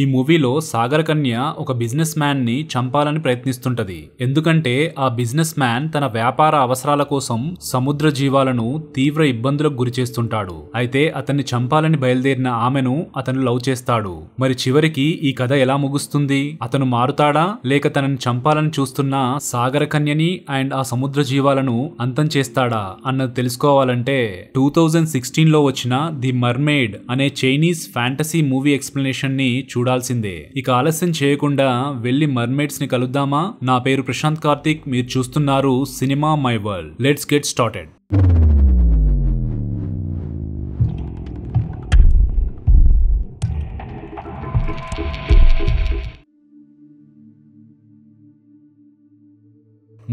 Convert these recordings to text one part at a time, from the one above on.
ఈ మూవీలో సాగర్ కన్య ఒక బిజినెస్ మ్యాన్ని చంపాలని ప్రయత్నిస్తుంటది ఎందుకంటే ఆ బిజినెస్ మ్యాన్ తన వ్యాపార అవసరాల కోసం సముద్ర జీవాలను తీవ్ర ఇబ్బందులకు గురిచేస్తుంటాడు అయితే అతన్ని చంపాలని బయలుదేరిన ఆమెను అతను లవ్ చేస్తాడు మరి చివరికి ఈ కథ ఎలా ముగుస్తుంది అతను మారుతాడా లేక తనని చంపాలని చూస్తున్న సాగర కన్యని అండ్ ఆ సముద్ర జీవాలను అంతం చేస్తాడా అన్నది తెలుసుకోవాలంటే టూ థౌజండ్ సిక్స్టీన్లో వచ్చిన ది మర్మేడ్ అనే చైనీస్ ఫ్యాంటసీ మూవీ ఎక్స్ప్లెనేషన్ని చూడాల్సిందే ఇక ఆలస్యం చేయకుండా వెళ్లి మర్మేడ్స్ ని కలుద్దామా నా పేరు ప్రశాంత్ కార్తిక్ మీరు చూస్తున్నారు cinema my world let's get started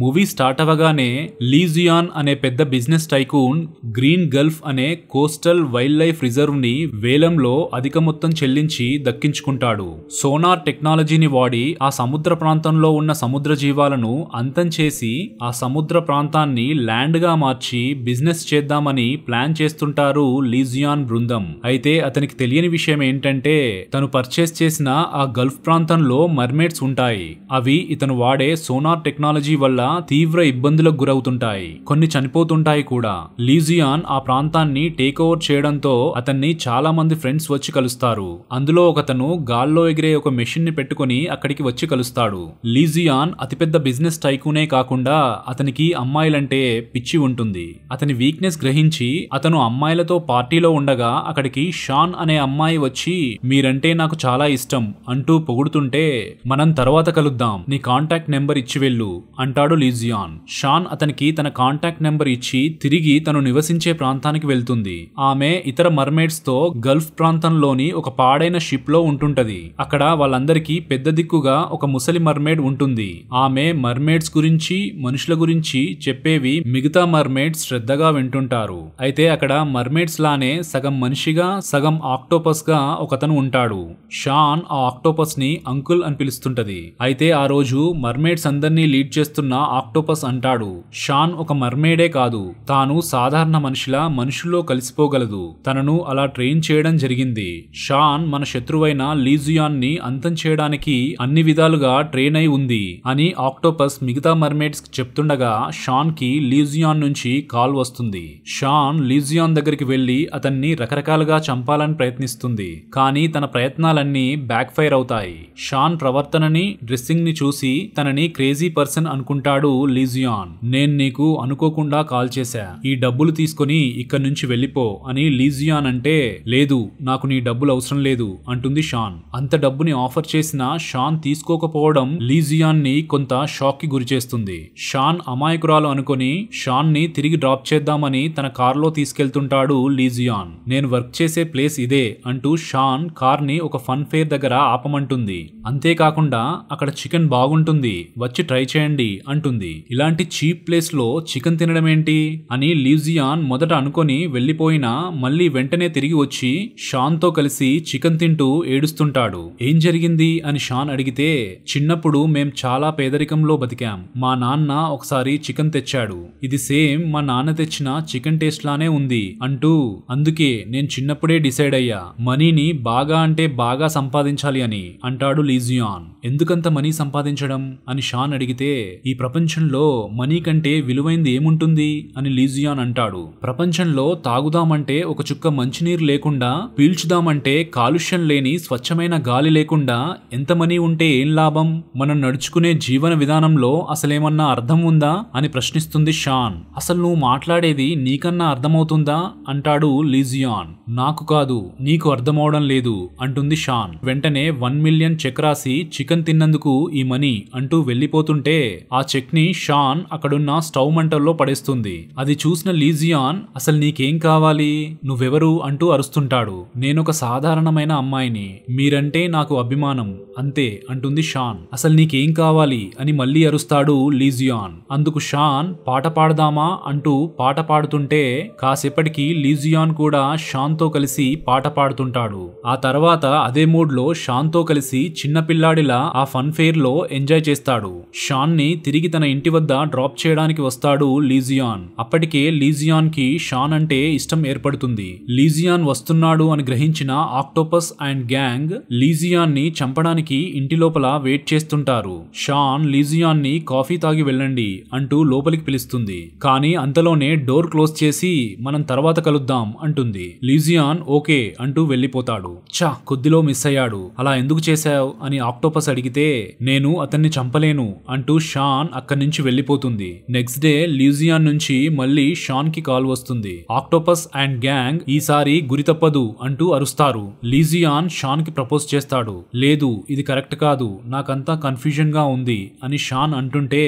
movie start అవ్వగానే లీజియాన్ అనే పెద్ద బిజినెస్ టైకూన్ గ్రీన్ గల్ఫ్ అనే కోస్టల్ వైల్డ్ లైఫ్ రిజర్వ్ ని వేలంలో అధిక మొత్తం చెల్లించి దక్కించుకుంటాడు సోనార్ టెక్నాలజీని వాడి ఆ సముద్ర ప్రాంతంలో ఉన్న సముద్ర జీవాలను అంతం చేసి ఆ సముద్ర ప్రాంతాన్ని ల్యాండ్ గా మార్చి బిజినెస్ చేద్దామని ప్లాన్ చేస్తుంటారు లీజియాన్ బృందం అయితే అతనికి తెలియని విషయం ఏంటంటే తను పర్చేస్ చేసిన ఆ గల్ఫ్ ప్రాంతంలో మర్మేడ్స్ ఉంటాయి అవి ఇతను వాడే సోనార్ టెక్నాలజీ వల్ల కూడా తీవ్ర ఇబ్బందులకు గురవుతుంటాయి కొన్ని చనిపోతుంటాయి కూడా లీజియాన్ ఆ ప్రాంతాన్ని టేక్ ఓవర్ చేయడంతో అతన్ని చాలా మంది ఫ్రెండ్స్ వచ్చి కలుస్తారు అందులో ఒకతను గాల్లో ఎగిరే ఒక మెషిన్ ని పెట్టుకుని అక్కడికి వచ్చి కలుస్తాడు లీజియాన్ అతిపెద్ద బిజినెస్ టైకూనే కాకుండా అతనికి అమ్మాయిలంటే పిచ్చి ఉంటుంది అతని వీక్నెస్ గ్రహించి అతను అమ్మాయిలతో పార్టీలో ఉండగా అక్కడికి షాన్ అనే అమ్మాయి వచ్చి మీరంటే నాకు చాలా ఇష్టం అంటూ పొగుడుతుంటే మనం తర్వాత కలుద్దాం నీ కాంటాక్ట్ నెంబర్ ఇచ్చి వెళ్ళు అంటాడు వెళ్తాడు లీజియాన్ షాన్ అతనికి తన కాంటాక్ట్ నెంబర్ ఇచ్చి తిరిగి తను నివసించే ప్రాంతానికి వెళ్తుంది ఆమె ఇతర మర్మేడ్స్ తో గల్ఫ్ ప్రాంతంలోని ఒక పాడైన షిప్ లో ఉంటుంటది అక్కడ వాళ్ళందరికీ పెద్ద దిక్కుగా ఒక ముసలి మర్మేడ్ ఉంటుంది ఆమె మర్మేడ్స్ గురించి మనుషుల గురించి చెప్పేవి మిగతా మర్మేడ్స్ శ్రద్ధగా వింటుంటారు అయితే అక్కడ మర్మేడ్స్ లానే సగం మనిషిగా సగం ఆక్టోపస్ గా ఒకతను ఉంటాడు షాన్ ఆ ఆక్టోపస్ ని అంకుల్ అని పిలుస్తుంటది అయితే ఆ రోజు మర్మేడ్స్ అందరినీ లీడ్ చేస్తున్న ఆక్టోపస్ అంటాడు షాన్ ఒక మర్మేడే కాదు తాను సాధారణ మనిషిలా మనుషుల్లో కలిసిపోగలదు తనను అలా ట్రైన్ చేయడం జరిగింది షాన్ మన శత్రువైన లీజుయాన్ ని అంతం చేయడానికి అన్ని విధాలుగా ట్రైన్ అయి ఉంది అని ఆక్టోపస్ మిగతా మర్మేడ్స్ చెప్తుండగా షాన్ కి లీజియాన్ నుంచి కాల్ వస్తుంది షాన్ లీజియాన్ దగ్గరికి వెళ్లి అతన్ని రకరకాలుగా చంపాలని ప్రయత్నిస్తుంది కానీ తన ప్రయత్నాలన్నీ బ్యాక్ ఫైర్ అవుతాయి షాన్ ప్రవర్తనని డ్రెస్సింగ్ ని చూసి తనని క్రేజీ పర్సన్ అనుకుంటాడు అంటాడు లీజియాన్ నేను నీకు అనుకోకుండా కాల్ చేశా ఈ డబ్బులు తీసుకుని ఇక్కడి నుంచి వెళ్ళిపో అని లీజియాన్ అంటే లేదు నాకు నీ డబ్బులు అవసరం లేదు అంటుంది షాన్ అంత డబ్బుని ఆఫర్ చేసినా షాన్ తీసుకోకపోవడం లీజియాన్ ని కొంత షాక్ కి గురిచేస్తుంది షాన్ అమాయకురాలు అనుకుని షాన్ ని తిరిగి డ్రాప్ చేద్దామని తన కారులో తీసుకెళ్తుంటాడు లీజియాన్ నేను వర్క్ చేసే ప్లేస్ ఇదే అంటూ షాన్ కార్ ని ఒక ఫన్ ఫేర్ దగ్గర ఆపమంటుంది అంతేకాకుండా అక్కడ చికెన్ బాగుంటుంది వచ్చి ట్రై చేయండి అంటూ ఉంటుంది ఇలాంటి చీప్ ప్లేస్ లో చికెన్ తినడం ఏంటి అని లీజియాన్ మొదట అనుకొని వెళ్లిపోయినా మళ్ళీ వెంటనే తిరిగి వచ్చి షాన్తో కలిసి చికెన్ తింటూ ఏడుస్తుంటాడు ఏం జరిగింది అని షాన్ అడిగితే చిన్నప్పుడు మేం చాలా పేదరికంలో బతికాం మా నాన్న ఒకసారి చికెన్ తెచ్చాడు ఇది సేమ్ మా నాన్న తెచ్చిన చికెన్ టేస్ట్ లానే ఉంది అంటూ అందుకే నేను చిన్నప్పుడే డిసైడ్ అయ్యా మనీని బాగా అంటే బాగా సంపాదించాలి అని అంటాడు లీజియాన్ ఎందుకంత మనీ సంపాదించడం అని షాన్ అడిగితే ఈ ప్రపంచ ప్రపంచంలో మనీ కంటే విలువైంది ఏముంటుంది అని లీజియాన్ అంటాడు ప్రపంచంలో తాగుదామంటే ఒక చుక్క మంచినీరు లేకుండా పీల్చుదామంటే కాలుష్యం లేని స్వచ్ఛమైన గాలి లేకుండా ఎంత మనీ ఉంటే ఏం లాభం మనం నడుచుకునే జీవన విధానంలో అసలేమన్నా అర్థం ఉందా అని ప్రశ్నిస్తుంది షాన్ అసలు నువ్వు మాట్లాడేది నీకన్నా అర్థమవుతుందా అంటాడు లీజియాన్ నాకు కాదు నీకు అర్థమవడం లేదు అంటుంది షాన్ వెంటనే వన్ మిలియన్ చెక్ రాసి చికెన్ తిన్నందుకు ఈ మనీ అంటూ వెళ్ళిపోతుంటే ఆ చెక్ చెక్ని షాన్ అక్కడున్న స్టవ్ మంటల్లో పడేస్తుంది అది చూసిన లీజియాన్ అసలు నీకేం కావాలి నువ్వెవరు అంటూ అరుస్తుంటాడు నేనొక సాధారణమైన అమ్మాయిని మీరంటే నాకు అభిమానం అంతే అంటుంది షాన్ అసలు నీకేం కావాలి అని మళ్ళీ అరుస్తాడు లీజియాన్ అందుకు షాన్ పాట పాడదామా అంటూ పాట పాడుతుంటే కాసేపటికి లీజియాన్ కూడా షాన్తో కలిసి పాట పాడుతుంటాడు ఆ తర్వాత అదే మూడ్లో షాన్తో కలిసి చిన్నపిల్లాడిలా ఆ ఫన్ ఫేర్లో ఎంజాయ్ చేస్తాడు షాన్ని తిరిగి తన ఇంటి వద్ద డ్రాప్ చేయడానికి వస్తాడు లీజియాన్ అప్పటికే లీజియాన్కి షాన్ అంటే ఇష్టం ఏర్పడుతుంది లీజియాన్ వస్తున్నాడు అని గ్రహించిన ఆక్టోపస్ అండ్ గ్యాంగ్ లీజియాన్ని చంపడానికి సమయానికి ఇంటి లోపల వెయిట్ చేస్తుంటారు షాన్ లీజియాన్ ని కాఫీ తాగి వెళ్ళండి అంటూ లోపలికి పిలుస్తుంది కానీ అంతలోనే డోర్ క్లోజ్ చేసి మనం తర్వాత కలుద్దాం అంటుంది లీజియాన్ ఓకే అంటూ వెళ్ళిపోతాడు చా కొద్దిలో మిస్ అయ్యాడు అలా ఎందుకు చేశావు అని ఆక్టోపస్ అడిగితే నేను అతన్ని చంపలేను అంటూ షాన్ అక్కడి నుంచి వెళ్ళిపోతుంది నెక్స్ట్ డే లీజియాన్ నుంచి మళ్ళీ షాన్ కి కాల్ వస్తుంది ఆక్టోపస్ అండ్ గ్యాంగ్ ఈసారి గురి తప్పదు అంటూ అరుస్తారు లీజియాన్ షాన్ కి ప్రపోజ్ చేస్తాడు లేదు ఇది కరెక్ట్ కాదు నాకంతా కన్ఫ్యూజన్గా ఉంది అని షాన్ అంటుంటే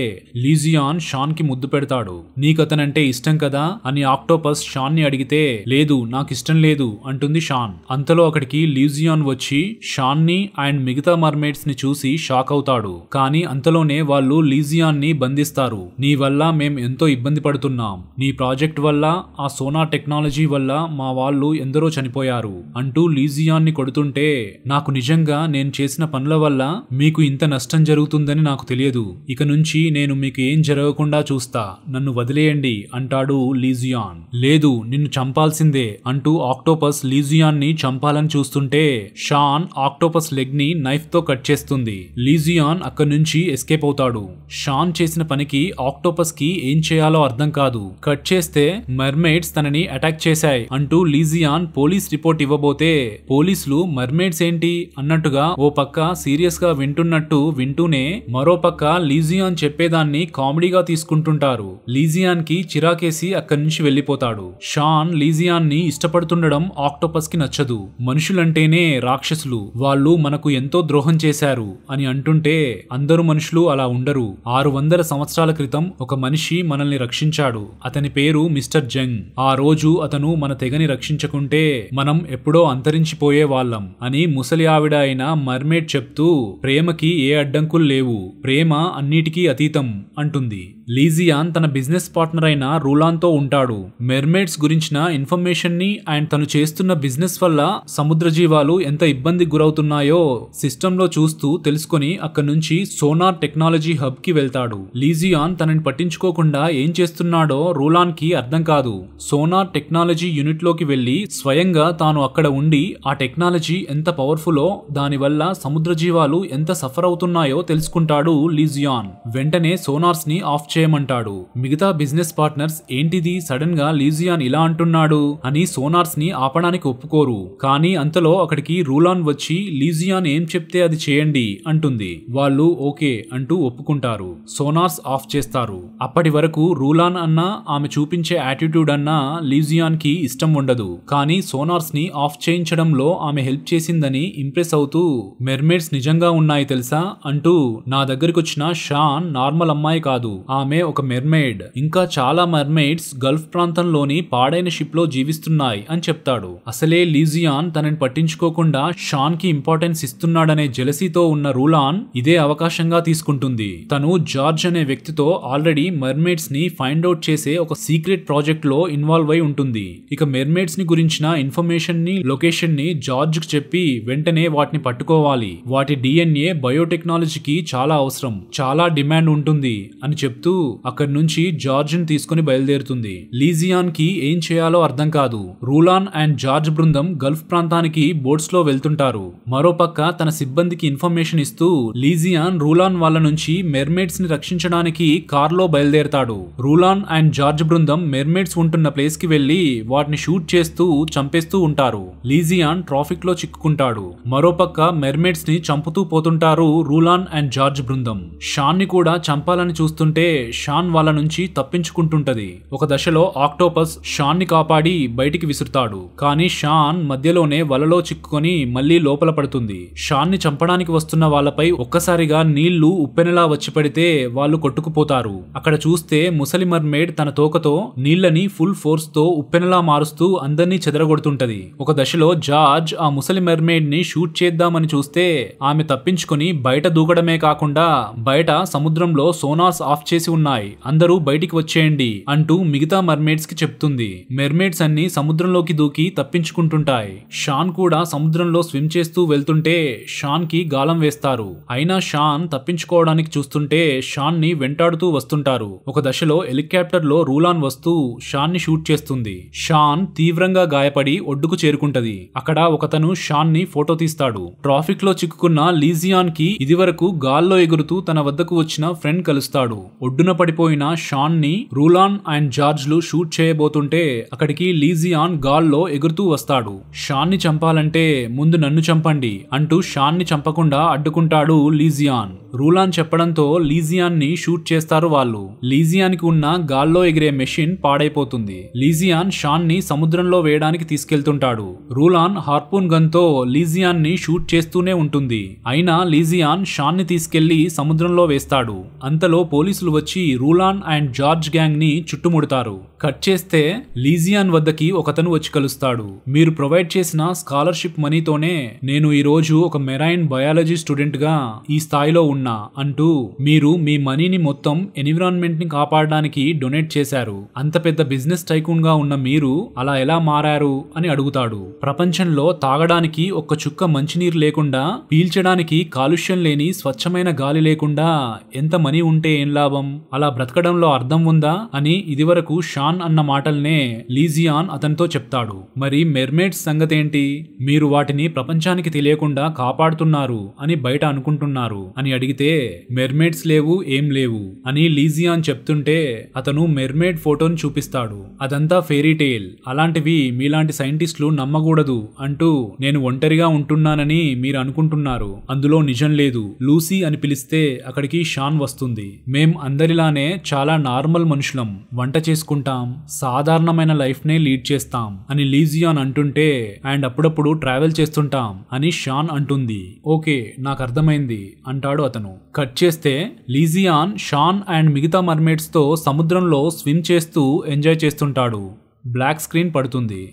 లీజియాన్ షాన్కి ముద్దు పెడతాడు నీకతనంటే ఇష్టం కదా అని ఆక్టోపస్ షాన్ని అడిగితే లేదు నాకు ఇష్టం లేదు అంటుంది షాన్ అంతలో అక్కడికి లీజియాన్ వచ్చి షాన్ని అండ్ మిగతా మర్మేడ్స్ ని చూసి షాక్ అవుతాడు కానీ అంతలోనే వాళ్ళు లీజియాన్ ని బంధిస్తారు నీ వల్ల మేం ఎంతో ఇబ్బంది పడుతున్నాం నీ ప్రాజెక్ట్ వల్ల ఆ సోనా టెక్నాలజీ వల్ల మా వాళ్ళు ఎందరో చనిపోయారు అంటూ లీజియాన్ ని కొడుతుంటే నాకు నిజంగా నేను చేసిన పనుల వల్ల మీకు ఇంత నష్టం జరుగుతుందని నాకు తెలియదు ఇక నుంచి నేను మీకు ఏం జరగకుండా చూస్తా నన్ను వదిలేయండి అంటాడు లీజియాన్ లేదు నిన్ను చంపాల్సిందే అంటూ ఆక్టోపస్ లీజియాన్ ని చంపాలని చూస్తుంటే షాన్ ఆక్టోపస్ లెగ్ ని నైఫ్ తో కట్ చేస్తుంది లీజియాన్ అక్కడి నుంచి ఎస్కేప్ అవుతాడు షాన్ చేసిన పనికి ఆక్టోపస్ కి ఏం చేయాలో అర్థం కాదు కట్ చేస్తే మర్మేడ్స్ తనని అటాక్ చేశాయి అంటూ లీజియాన్ పోలీస్ రిపోర్ట్ ఇవ్వబోతే పోలీసులు మర్మేడ్స్ ఏంటి అన్నట్టుగా ఓ పక్క సీరియస్గా వింటున్నట్టు వింటూనే మరోపక్క లీజియాన్ చెప్పేదాన్ని కామెడీగా తీసుకుంటుంటారు లీజియాన్ కి చిరాకేసి అక్కడి నుంచి వెళ్లిపోతాడు షాన్ లీజియాన్ ని ఇష్టపడుతుండడం ఆక్టోపస్ కి నచ్చదు మనుషులంటేనే రాక్షసులు వాళ్ళు మనకు ఎంతో ద్రోహం చేశారు అని అంటుంటే అందరు మనుషులు అలా ఉండరు ఆరు వందల సంవత్సరాల క్రితం ఒక మనిషి మనల్ని రక్షించాడు అతని పేరు మిస్టర్ జంగ్ ఆ రోజు అతను మన తెగని రక్షించకుంటే మనం ఎప్పుడో అంతరించిపోయే వాళ్ళం అని ముసలి ఆవిడ అయిన మర్మేడ్ చెప్తూ ప్రేమకి ఏ అడ్డంకులు లేవు ప్రేమ అన్నిటికీ అతీతం అంటుంది లీజియాన్ తన బిజినెస్ పార్ట్నర్ అయిన రూలాన్తో ఉంటాడు మెర్మేడ్స్ గురించిన ని అండ్ తను చేస్తున్న బిజినెస్ వల్ల సముద్ర జీవాలు ఎంత ఇబ్బందికి గురవుతున్నాయో సిస్టంలో చూస్తూ తెలుసుకొని అక్కడి నుంచి సోనార్ టెక్నాలజీ హబ్ కి వెళ్తాడు లీజియాన్ తనని పట్టించుకోకుండా ఏం చేస్తున్నాడో రూలాన్ కి అర్థం కాదు సోనార్ టెక్నాలజీ యూనిట్ లోకి వెళ్లి స్వయంగా తాను అక్కడ ఉండి ఆ టెక్నాలజీ ఎంత పవర్ఫుల్లో దానివల్ల సముద్ర సముద్ర జీవాలు ఎంత సఫర్ అవుతున్నాయో తెలుసుకుంటాడు లీజియాన్ వెంటనే సోనార్స్ ని ఆఫ్ చేయమంటాడు మిగతా బిజినెస్ పార్ట్నర్స్ ఏంటిది సడన్ గా లీజియాన్ ఇలా అంటున్నాడు అని సోనార్స్ ని ఆపడానికి ఒప్పుకోరు కానీ అంతలో అక్కడికి రూలాన్ వచ్చి లీజియాన్ ఏం చెప్తే అది చేయండి అంటుంది వాళ్ళు ఓకే అంటూ ఒప్పుకుంటారు సోనార్స్ ఆఫ్ చేస్తారు అప్పటి వరకు రూలాన్ అన్నా ఆమె చూపించే యాటిట్యూడ్ అన్నా లీజియాన్ కి ఇష్టం ఉండదు కానీ సోనార్స్ ని ఆఫ్ చేయించడంలో ఆమె హెల్ప్ చేసిందని ఇంప్రెస్ అవుతూ మెర్మి మెర్మేడ్స్ నిజంగా ఉన్నాయి తెలుసా అంటూ నా దగ్గరికి వచ్చిన షాన్ నార్మల్ అమ్మాయి కాదు ఆమె ఒక మెర్మేడ్ ఇంకా చాలా మెర్మేడ్స్ గల్ఫ్ ప్రాంతంలోని పాడైన షిప్ లో జీవిస్తున్నాయి అని చెప్తాడు అసలే లీజియాన్ తనని పట్టించుకోకుండా షాన్ కి ఇంపార్టెన్స్ ఇస్తున్నాడనే జెలసీతో ఉన్న రూలాన్ ఇదే అవకాశంగా తీసుకుంటుంది తను జార్జ్ అనే వ్యక్తితో ఆల్రెడీ మెర్మేడ్స్ ని ఫైండ్ అవుట్ చేసే ఒక సీక్రెట్ ప్రాజెక్ట్ లో ఇన్వాల్వ్ అయి ఉంటుంది ఇక మెర్మేడ్స్ ని గురించిన ఇన్ఫర్మేషన్ ని లొకేషన్ ని జార్జ్ కు చెప్పి వెంటనే వాటిని పట్టుకోవాలి వాటి డిఎన్ఏ బయోటెక్నాలజీకి చాలా అవసరం చాలా డిమాండ్ ఉంటుంది అని చెప్తూ అక్కడి నుంచి జార్జ్ని తీసుకుని బయలుదేరుతుంది లీజియాన్ కి ఏం చేయాలో అర్థం కాదు రూలాన్ అండ్ జార్జ్ బృందం గల్ఫ్ ప్రాంతానికి బోట్స్ లో వెళ్తుంటారు మరోపక్క తన సిబ్బందికి ఇన్ఫర్మేషన్ ఇస్తూ లీజియాన్ రూలాన్ వాళ్ళ నుంచి మెర్మేడ్స్ ని రక్షించడానికి కార్లో బయలుదేరతాడు రూలాన్ అండ్ జార్జ్ బృందం మెర్మేడ్స్ ఉంటున్న ప్లేస్ కి వెళ్లి వాటిని షూట్ చేస్తూ చంపేస్తూ ఉంటారు లీజియాన్ ట్రాఫిక్ లో చిక్కుకుంటాడు మరోపక్క మెర్మేడ్స్ ని చంపుతూ పోతుంటారు రూలాన్ అండ్ జార్జ్ బృందం షాన్ ని కూడా చంపాలని చూస్తుంటే షాన్ వాళ్ళ నుంచి తప్పించుకుంటుంటది ఒక దశలో ఆక్టోపస్ షాన్ ని కాపాడి బయటికి విసురుతాడు కానీ షాన్ మధ్యలోనే వలలో చిక్కుకొని మళ్లీ లోపల పడుతుంది షాన్ ని చంపడానికి వస్తున్న వాళ్ళపై ఒక్కసారిగా నీళ్లు ఉప్పెనలా వచ్చి పడితే వాళ్ళు కొట్టుకుపోతారు అక్కడ చూస్తే ముసలి మర్మేడ్ తన తోకతో నీళ్లని ఫుల్ ఫోర్స్ తో ఉప్పెనలా మారుస్తూ అందరినీ చెదరగొడుతుంటది ఒక దశలో జార్జ్ ఆ ముసలి మెర్మేడ్ ని షూట్ చేద్దామని చూస్తే ఆమె తప్పించుకుని బయట దూకడమే కాకుండా బయట సముద్రంలో సోనార్స్ ఆఫ్ చేసి ఉన్నాయి అందరూ బయటికి వచ్చేయండి అంటూ మిగతా మర్మేడ్స్ కి చెప్తుంది మెర్మేడ్స్ అన్ని సముద్రంలోకి దూకి తప్పించుకుంటుంటాయి షాన్ కూడా సముద్రంలో స్విమ్ చేస్తూ వెళ్తుంటే షాన్ కి గాలం వేస్తారు అయినా షాన్ తప్పించుకోవడానికి చూస్తుంటే షాన్ ని వెంటాడుతూ వస్తుంటారు ఒక దశలో హెలికాప్టర్ లో రూలాన్ వస్తూ షాన్ ని షూట్ చేస్తుంది షాన్ తీవ్రంగా గాయపడి ఒడ్డుకు చేరుకుంటది అక్కడ ఒకతను షాన్ ని ఫోటో తీస్తాడు ట్రాఫిక్ లో చిక్కుకున్న లీజియాన్ కి ఇదివరకు గాల్లో ఎగురుతూ తన వద్దకు వచ్చిన ఫ్రెండ్ కలుస్తాడు ఒడ్డున పడిపోయిన షాన్ ని రూలాన్ అండ్ జార్జ్ లు షూట్ చేయబోతుంటే అక్కడికి లీజియాన్ గాల్లో ఎగురుతూ వస్తాడు షాన్ ని చంపాలంటే ముందు నన్ను చంపండి అంటూ షాన్ ని చంపకుండా అడ్డుకుంటాడు లీజియాన్ రూలాన్ చెప్పడంతో లీజియాన్ ని షూట్ చేస్తారు వాళ్ళు లీజియాన్ కి ఉన్న గాల్లో ఎగిరే మెషిన్ పాడైపోతుంది లీజియాన్ షాన్ ని సముద్రంలో వేయడానికి తీసుకెళ్తుంటాడు రూలాన్ హార్పూన్ గన్ తో లీజియాన్ ని షూట్ చేస్తూనే ఉంటుంది ఉంటుంది అయినా లీజియాన్ షాన్ని తీసుకెళ్లి సముద్రంలో వేస్తాడు అంతలో పోలీసులు వచ్చి రూలాన్ అండ్ జార్జ్ గ్యాంగ్ ని చుట్టుముడతారు కట్ చేస్తే లీజియాన్ వద్దకి ఒకతను వచ్చి కలుస్తాడు మీరు ప్రొవైడ్ చేసిన స్కాలర్షిప్ మనీతోనే నేను ఈ రోజు ఒక మెరైన్ బయాలజీ స్టూడెంట్ గా ఈ స్థాయిలో ఉన్నా అంటూ మీరు మీ మనీని మొత్తం ఎన్విరాన్మెంట్ ని కాపాడడానికి డొనేట్ చేశారు అంత పెద్ద బిజినెస్ టైకూన్ గా ఉన్న మీరు అలా ఎలా మారారు అని అడుగుతాడు ప్రపంచంలో తాగడానికి ఒక్క చుక్క మంచినీరు లేకుండా పీల్చడానికి కాలుష్యం లేని స్వచ్ఛమైన గాలి లేకుండా ఎంత మనీ ఉంటే ఏం లాభం అలా బ్రతకడంలో అర్థం ఉందా అని ఇదివరకు షాన్ అన్న మాటల్నే లీజియాన్ అతనితో చెప్తాడు మరి మెర్మేడ్స్ సంగతేంటి మీరు వాటిని ప్రపంచానికి తెలియకుండా కాపాడుతున్నారు అని బయట అనుకుంటున్నారు అని అడిగితే మెర్మేడ్స్ లేవు ఏం లేవు అని లీజియాన్ చెప్తుంటే అతను మెర్మేడ్ ఫోటోని చూపిస్తాడు అదంతా ఫెరీటేల్ అలాంటివి మీలాంటి సైంటిస్టులు నమ్మకూడదు అంటూ నేను ఒంటరిగా ఉంటున్నానని మీరు అనుకుంటున్నారు అనుకుంటున్నారు అందులో నిజం లేదు లూసీ అని పిలిస్తే అక్కడికి షాన్ వస్తుంది మేం అందరిలానే చాలా నార్మల్ మనుషులం వంట చేసుకుంటాం సాధారణమైన లైఫ్నే లీడ్ చేస్తాం అని లీజియాన్ అంటుంటే అండ్ అప్పుడప్పుడు ట్రావెల్ చేస్తుంటాం అని షాన్ అంటుంది ఓకే నాకు అర్థమైంది అంటాడు అతను కట్ చేస్తే లీజియాన్ షాన్ అండ్ మిగతా తో సముద్రంలో స్విమ్ చేస్తూ ఎంజాయ్ చేస్తుంటాడు బ్లాక్ స్క్రీన్ పడుతుంది